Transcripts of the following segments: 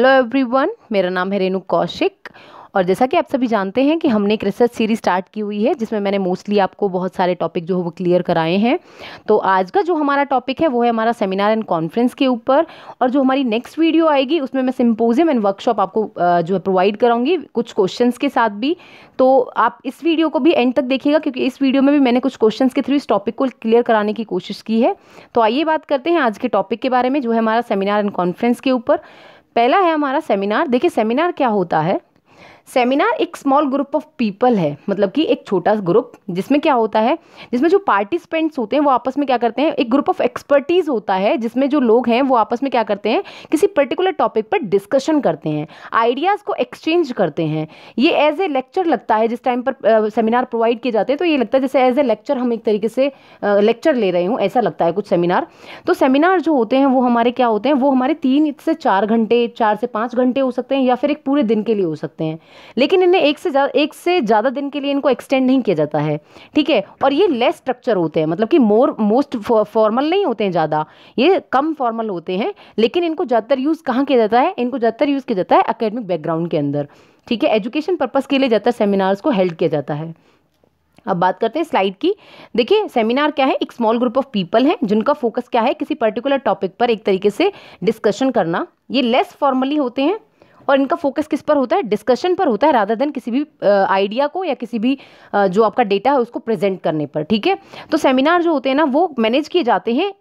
hello everyone मेरा नाम है रेनू कौशिक और जैसा कि आप सभी जानते हैं कि हमने एक रिसर्च सीरीज स्टार्ट की हुई है जिसमें मैंने मोस्टली आपको बहुत सारे टॉपिक जो है वो क्लियर कराए हैं तो आज का जो हमारा टॉपिक है वो है हमारा सेमिनार एंड कॉन्फ्रेंस के ऊपर और जो हमारी नेक्स्ट वीडियो आएगी उसमें मैं सिम्पोजियम एंड वर्कशॉप आपको जो है प्रोवाइड कराऊंगी कुछ क्वेश्चन के साथ भी तो आप इस वीडियो को भी एंड तक देखिएगा क्योंकि इस वीडियो में भी मैंने कुछ क्वेश्चन के थ्रू इस टॉपिक को क्लियर कराने की कोशिश की है तो आइए बात करते हैं आज के टॉपिक के बारे में जो है हमारा सेमिनार एंड कॉन्फ्रेंस के ऊपर पहला है हमारा सेमिनार देखिए सेमिनार क्या होता है सेमिनार एक स्मॉल ग्रुप ऑफ पीपल है मतलब कि एक छोटा ग्रुप जिसमें क्या होता है जिसमें जो पार्टिसिपेंट्स होते हैं वो आपस में क्या करते हैं एक ग्रुप ऑफ एक्सपर्टीज़ होता है जिसमें जो लोग हैं वो आपस में क्या करते हैं किसी पर्टिकुलर टॉपिक पर डिस्कशन करते हैं आइडियाज़ को एक्सचेंज करते हैं ये एज ए लेक्चर लगता है जिस टाइम पर सेमिनार प्रोवाइड किए जाते हैं तो ये लगता है जैसे एज ए लेक्चर हम एक तरीके से लेक्चर ले रहे हूँ ऐसा लगता है कुछ सेमिनार तो सेमिनार जो होते हैं वो हमारे क्या होते हैं वो हमारे तीन से चार घंटे चार से पाँच घंटे हो सकते हैं या फिर एक पूरे दिन के लिए हो सकते हैं लेकिन इन्हें एक से ज़्यादा एक से ज़्यादा दिन के लिए इनको एक्सटेंड नहीं किया जाता है ठीक है और ये लेस स्ट्रक्चर होते हैं मतलब कि मोर मोस्ट फॉर्मल नहीं होते हैं ज़्यादा ये कम फॉर्मल होते हैं लेकिन इनको ज़्यादातर यूज़ कहाँ किया जाता है इनको ज़्यादातर यूज़ किया जाता है अकेडमिक बैकग्राउंड के अंदर ठीक है एजुकेशन पर्पज़ के लिए ज़्यादातर सेमिनार्स को हेल्ड किया जाता है अब बात करते हैं स्लाइड की देखिए सेमिनार क्या है एक स्मॉल ग्रुप ऑफ पीपल हैं जिनका फोकस क्या है किसी पर्टिकुलर टॉपिक पर एक तरीके से डिस्कशन करना ये लेस फॉर्मली होते हैं और इनका फोकस किस पर होता है डिस्कशन पर होता है राधा देन किसी भी आइडिया को या किसी भी जो आपका डेटा है उसको प्रेजेंट करने पर ठीक है तो सेमिनार जो होते हैं ना वो मैनेज किए जाते हैं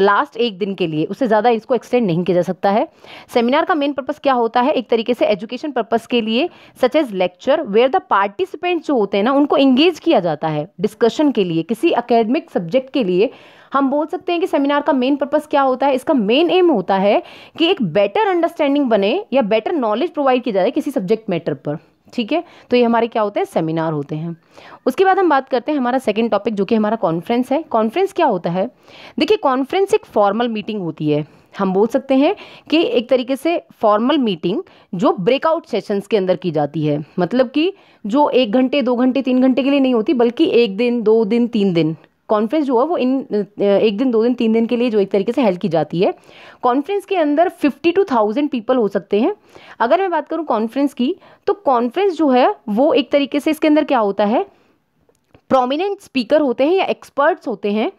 लास्ट एक दिन के लिए उससे ज़्यादा इसको एक्सटेंड नहीं किया जा सकता है सेमिनार का मेन पर्पज़ क्या होता है एक तरीके से एजुकेशन पर्पज़ के लिए such as lecture where the participant जो होते हैं ना उनको इंगेज किया जाता है डिस्कशन के लिए किसी अकेडमिक सब्जेक्ट के लिए हम बोल सकते हैं कि सेमिनार का मेन पर्पज़ क्या होता है इसका मेन एम होता है कि एक बेटर अंडरस्टैंडिंग बने या बेटर नॉलेज प्रोवाइड किया जाए किसी सब्जेक्ट मैटर पर ठीक है तो ये हमारे क्या होते हैं सेमिनार होते हैं उसके बाद हम बात करते हैं हमारा सेकेंड टॉपिक जो कि हमारा कॉन्फ्रेंस है कॉन्फ्रेंस क्या होता है देखिए कॉन्फ्रेंस एक फॉर्मल मीटिंग होती है हम बोल सकते हैं कि एक तरीके से फॉर्मल मीटिंग जो ब्रेकआउट सेशंस के अंदर की जाती है मतलब कि जो एक घंटे दो घंटे तीन घंटे के लिए नहीं होती बल्कि एक दिन दो दिन तीन दिन कॉन्फ्रेंस जो है वो इन एक दिन दो दिन तीन दिन के लिए जो एक तरीके से हेल्प की जाती है कॉन्फ्रेंस के अंदर फिफ्टी टू थाउजेंड पीपल हो सकते हैं अगर मैं बात करूँ कॉन्फ्रेंस की तो कॉन्फ्रेंस जो है वो एक तरीके से इसके अंदर क्या होता है प्रोमिनेंट स्पीकर होते हैं या एक्सपर्ट्स होते हैं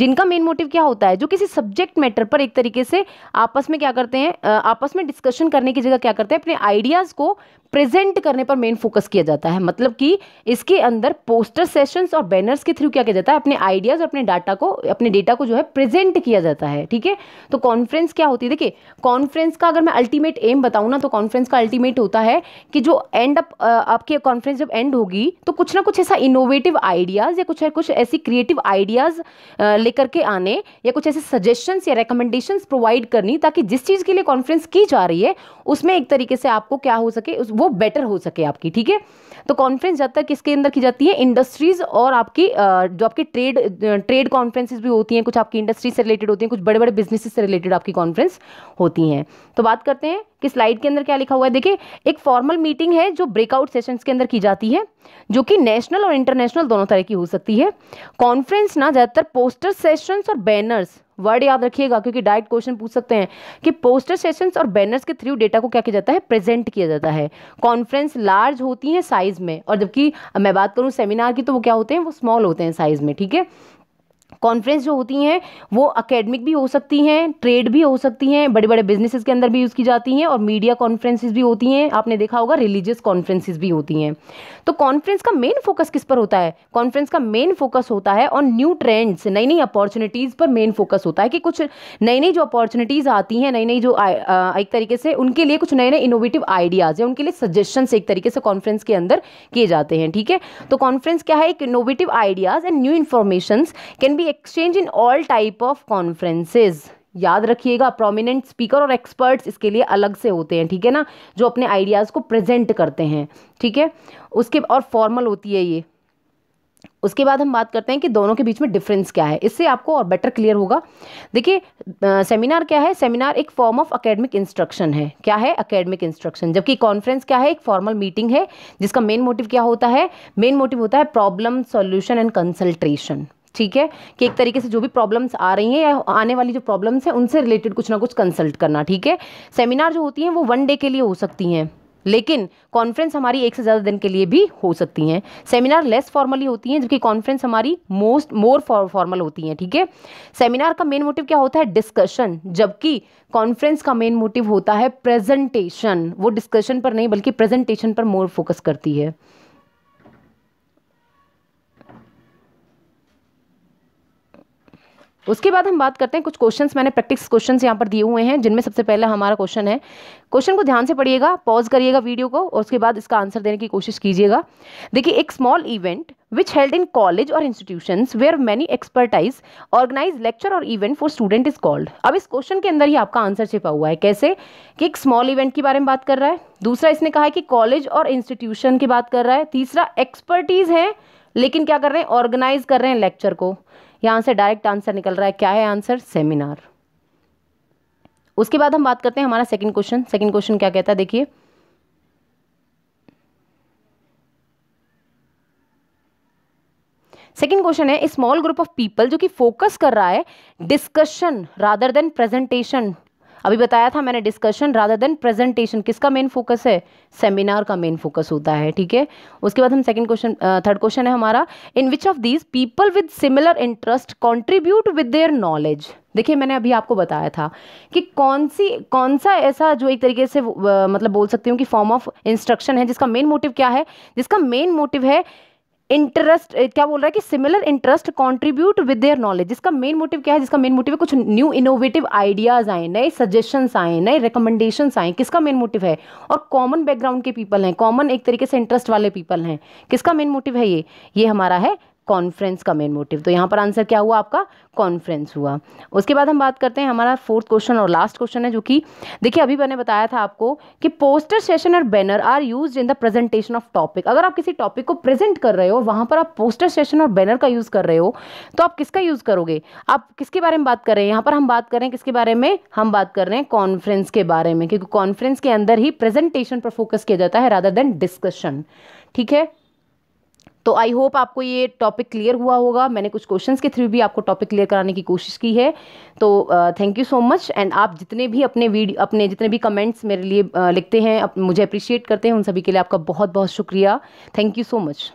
जिनका मेन मोटिव क्या होता है जो किसी सब्जेक्ट मैटर पर एक तरीके से आपस में क्या करते हैं आपस में डिस्कशन करने की जगह क्या करते हैं अपने आइडियाज़ को प्रेजेंट करने पर मेन फोकस किया जाता है मतलब कि इसके अंदर पोस्टर सेशंस और बैनर्स के थ्रू क्या किया जाता है अपने आइडियाज़ और अपने डाटा को अपने डेटा को जो है प्रेजेंट किया जाता है ठीक है तो कॉन्फ्रेंस क्या होती है देखिए कॉन्फ्रेंस का अगर मैं अल्टीमेट एम बताऊँ ना तो कॉन्फ्रेंस का अल्टीमेट होता है कि जो एंड अप आपकी कॉन्फ्रेंस जब एंड होगी तो कुछ ना कुछ ऐसा इनोवेटिव आइडियाज़ या कुछ कुछ ऐसी क्रिएटिव आइडियाज़ लेकर के आने या कुछ ऐसे सजेशंस या रिकमेंडेशंस प्रोवाइड करनी ताकि जिस चीज़ के लिए कॉन्फ्रेंस की जा रही है उसमें एक तरीके से आपको क्या हो सके उस वो बेटर हो सके आपकी ठीक है तो कॉन्फ्रेंस ज़्यादातर किसके अंदर की जाती है इंडस्ट्रीज़ और आपकी जो आपकी ट्रेड ट्रेड कॉन्फ्रेंसेज भी होती हैं कुछ आपकी इंडस्ट्री से रिलेटेड होती हैं कुछ बड़े बड़े बिजनेस से रिलेटेड आपकी कॉन्फ्रेंस होती हैं तो बात करते हैं कि स्लाइड के अंदर क्या लिखा हुआ है देखिए एक फॉर्मल मीटिंग है जो ब्रेकआउट सेशंस के अंदर की जाती है जो कि नेशनल और इंटरनेशनल दोनों तरह की हो सकती है कॉन्फ्रेंस ना ज़्यादातर पोस्टर सेशंस और बैनर्स वर्ड याद रखिएगा क्योंकि डायरेक्ट क्वेश्चन पूछ सकते हैं कि पोस्टर सेशंस और बैनर्स के थ्रू डेटा को क्या किया जाता है प्रेजेंट किया जाता है कॉन्फ्रेंस लार्ज होती है साइज़ में और जबकि मैं बात करूँ सेमिनार की तो वो क्या होते हैं वो स्मॉल होते हैं साइज़ में ठीक है कॉन्फ्रेंस जो होती हैं वो अकेडमिक भी हो सकती हैं ट्रेड भी हो सकती हैं बड़े बड़े बिजनेसेस के अंदर भी यूज़ की जाती हैं और मीडिया कॉन्फ्रेंसेस भी होती हैं आपने देखा होगा रिलीजियस कॉन्फ्रेंसेस भी होती हैं तो कॉन्फ्रेंस का मेन फोकस किस पर होता है कॉन्फ्रेंस का मेन फोकस होता है ऑन न्यू ट्रेंड्स नई नई अपॉर्चुनिटीज़ पर मेन फोकस होता है कि कुछ नई नई जो अपॉर्चुनिटीज़ आती हैं नई नई जो आ, आ, एक तरीके से उनके लिए कुछ नए नए इनोवेटिव आइडियाज़ हैं उनके लिए सजेशंस एक तरीके से कॉन्फ्रेंस के अंदर किए जाते हैं ठीक है तो कॉन्फ्रेंस क्या है एक innovative ideas and new information can be exchange in all type of conferences याद रखिएगा प्रोमिनेंट स्पीकर और एक्सपर्ट्स इसके लिए अलग से होते हैं ठीक है ना जो अपने आइडियाज़ को प्रेजेंट करते हैं ठीक है उसके और फॉर्मल होती है ये उसके बाद हम बात करते हैं कि दोनों के बीच में डिफरेंस क्या है इससे आपको और बेटर क्लियर होगा देखिए सेमिनार क्या है सेमिनार एक फॉर्म ऑफ एकेडमिक इंस्ट्रक्शन है क्या है एकेडमिक इंस्ट्रक्शन जबकि कॉन्फ्रेंस क्या है एक फॉर्मल मीटिंग है जिसका मेन मोटिव क्या होता है मेन मोटिव होता है प्रॉब्लम सॉल्यूशन एंड कंसल्ट्रेशन ठीक है कि एक तरीके से जो भी प्रॉब्लम्स आ रही हैं या आने वाली जो प्रॉब्लम्स हैं उनसे रिलेटेड कुछ ना कुछ कंसल्ट करना ठीक है सेमिनार जो होती हैं वो वन डे के लिए हो सकती हैं लेकिन कॉन्फ्रेंस हमारी एक से ज़्यादा दिन के लिए भी हो सकती हैं सेमिनार लेस फॉर्मली होती हैं जबकि कॉन्फ्रेंस हमारी मोस्ट मोर फॉर्मल होती हैं ठीक है सेमिनार का मेन मोटिव क्या होता है डिस्कशन जबकि कॉन्फ्रेंस का मेन मोटिव होता है प्रेजेंटेशन वो डिस्कशन पर नहीं बल्कि प्रेजेंटेशन पर मोर फोकस करती है उसके बाद हम बात करते हैं कुछ क्वेश्चंस मैंने प्रैक्टिस क्वेश्चंस यहाँ पर दिए हुए हैं जिनमें सबसे पहले हमारा क्वेश्चन है क्वेश्चन को ध्यान से पढ़िएगा पॉज करिएगा वीडियो को और उसके बाद इसका आंसर देने की कोशिश कीजिएगा देखिए एक small event held in college और institution we are many expertise organise lecture और event for student is called अब इस क्वेश्चन के अंदर ही आपका आंसर छिपा हुआ है कैसे कि एक स्मॉल इवेंट के बारे में बात कर रहा है दूसरा इसने कहा है कि कॉलेज और इंस्टीट्यूशन की बात कर रहा है तीसरा एक्सपर्टीज है लेकिन क्या कर रहे हैं ऑर्गेनाइज कर रहे हैं लेक्चर को यहां से डायरेक्ट आंसर निकल रहा है क्या है आंसर सेमिनार उसके बाद हम बात करते हैं हमारा सेकंड क्वेश्चन सेकंड क्वेश्चन क्या कहता है देखिए सेकंड क्वेश्चन है स्मॉल ग्रुप ऑफ पीपल जो कि फोकस कर रहा है डिस्कशन रादर देन प्रेजेंटेशन अभी बताया था मैंने डिस्कशन रादर देन प्रेजेंटेशन किसका मेन फोकस है सेमिनार का मेन फोकस होता है ठीक है उसके बाद हम सेकंड क्वेश्चन थर्ड क्वेश्चन है हमारा in which of these people with similar interest contribute with their knowledge देखिए मैंने अभी आपको बताया था कि कौन सी कौन सा ऐसा जो एक तरीके से मतलब बोल सकती हूँ कि फॉर्म ऑफ इंस्ट्रक्शन है जिसका मेन मोटिव क्या है जिसका मेन मोटिव है इंटरेस्ट eh, क्या बोल रहा है कि similar interest contribute with their knowledge जिसका मेन मोटिव क्या है जिसका मेन मोटिव है कुछ न्यू इनोवेटिव आइडियाज आए नए सजेशन आए नए रिकमेंडेशन आए किसका मेन मोटिव है और कॉमन बैकग्राउंड के पीपल हैं कॉमन एक तरीके से इंटरेस्ट वाले पीपल हैं किसका मेन मोटिव है ये ये हमारा है कॉन्फ्रेंस का मेन मोटिव तो यहाँ पर आंसर क्या हुआ आपका कॉन्फ्रेंस हुआ उसके बाद हम बात करते हैं हमारा फोर्थ क्वेश्चन और लास्ट क्वेश्चन है जो कि देखिए अभी मैंने बताया था आपको कि पोस्टर सेशन और banner are use in the presentation of topic अगर आप किसी टॉपिक को प्रेजेंट कर रहे हो वहाँ पर आप पोस्टर सेशन और बैनर का यूज़ कर रहे हो तो आप किसका यूज़ करोगे आप किसके बारे में बात कर रहे हैं यहाँ पर हम बात कर रहे हैं किसके बारे में हम बात कर रहे हैं कॉन्फ्रेंस के बारे में क्योंकि कॉन्फ्रेंस के अंदर ही प्रेजेंटेशन पर फोकस किया जाता है रादर देन डिस्कशन ठीक है तो आई होप आपको ये टॉपिक क्लियर हुआ होगा मैंने कुछ क्वेश्चंस के थ्रू भी आपको टॉपिक क्लियर कराने की कोशिश की है तो thank you so much and आप जितने भी अपने वीडियो अपने जितने भी कमेंट्स मेरे लिए uh, लिखते हैं अप, मुझे अप्रिशिएट करते हैं उन सभी के लिए आपका बहुत बहुत शुक्रिया थैंक यू सो मच